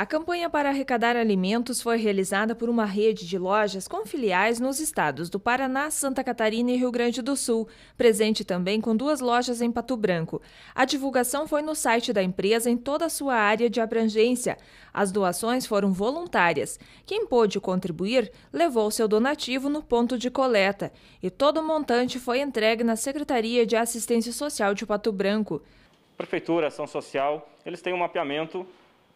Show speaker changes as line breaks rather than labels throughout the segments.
A campanha para arrecadar alimentos foi realizada por uma rede de lojas com filiais nos estados do Paraná, Santa Catarina e Rio Grande do Sul, presente também com duas lojas em Pato Branco. A divulgação foi no site da empresa em toda a sua área de abrangência. As doações foram voluntárias. Quem pôde contribuir levou seu donativo no ponto de coleta e todo o montante foi entregue na Secretaria de Assistência Social de Pato Branco.
Prefeitura, Ação Social, eles têm um mapeamento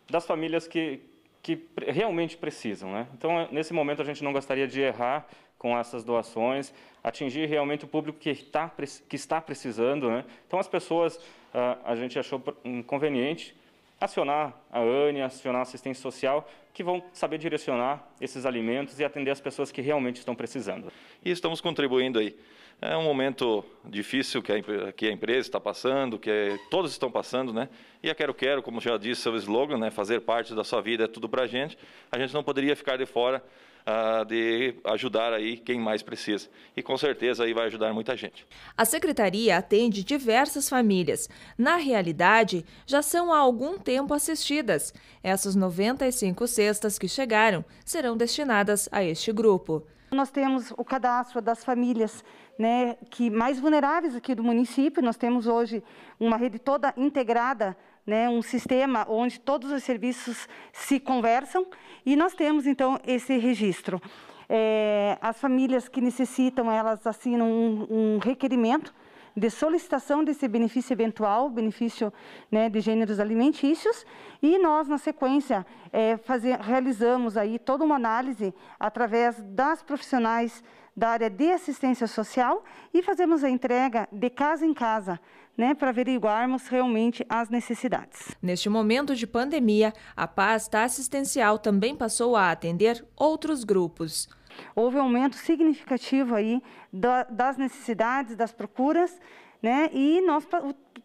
das famílias que, que realmente precisam. Né? Então, eh, nesse momento, a gente não gostaria de errar com essas doações, atingir realmente o público que, tá, que está precisando. Né? Então, as pessoas, ah, a gente achou inconveniente acionar a ANE, acionar a assistência social, que vão saber direcionar esses alimentos e atender as pessoas que realmente estão precisando.
E estamos contribuindo aí. É um momento difícil que a, que a empresa está passando, que é, todos estão passando, né? E a Quero Quero, como já disse seu slogan, né? fazer parte da sua vida é tudo para a gente. A gente não poderia ficar de fora ah, de ajudar aí quem mais precisa. E com certeza aí vai ajudar muita gente.
A secretaria atende diversas famílias. Na realidade, já são há algum tempo assistidas. Essas 95 cestas que chegaram serão destinadas a este grupo. Nós
temos o cadastro das famílias né, que mais vulneráveis aqui do município. Nós temos hoje uma rede toda integrada, né, um sistema onde todos os serviços se conversam e nós temos então esse registro. É, as famílias que necessitam, elas assinam um, um requerimento de solicitação desse benefício eventual, benefício né, de gêneros alimentícios, e nós, na sequência, é, fazer, realizamos aí toda uma análise através das profissionais da área de assistência social e fazemos a entrega de casa em casa,
né, para averiguarmos realmente as necessidades. Neste momento de pandemia, a pasta tá assistencial também passou a atender outros grupos houve um aumento
significativo aí das necessidades, das procuras, né? E nós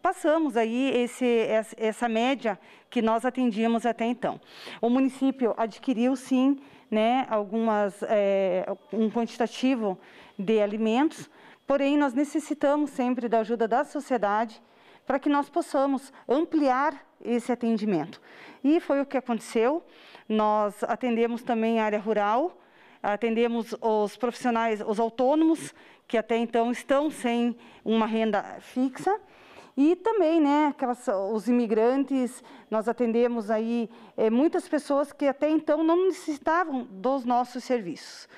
passamos aí esse, essa média que nós atendíamos até então. O município adquiriu sim, né, algumas é, um quantitativo de alimentos, porém nós necessitamos sempre da ajuda da sociedade para que nós possamos ampliar esse atendimento. E foi o que aconteceu. Nós atendemos também área rural, atendemos os profissionais, os autônomos, que até então estão sem uma renda fixa. E também, né, aquelas, os imigrantes, nós atendemos aí é, muitas pessoas que até então não necessitavam dos nossos serviços.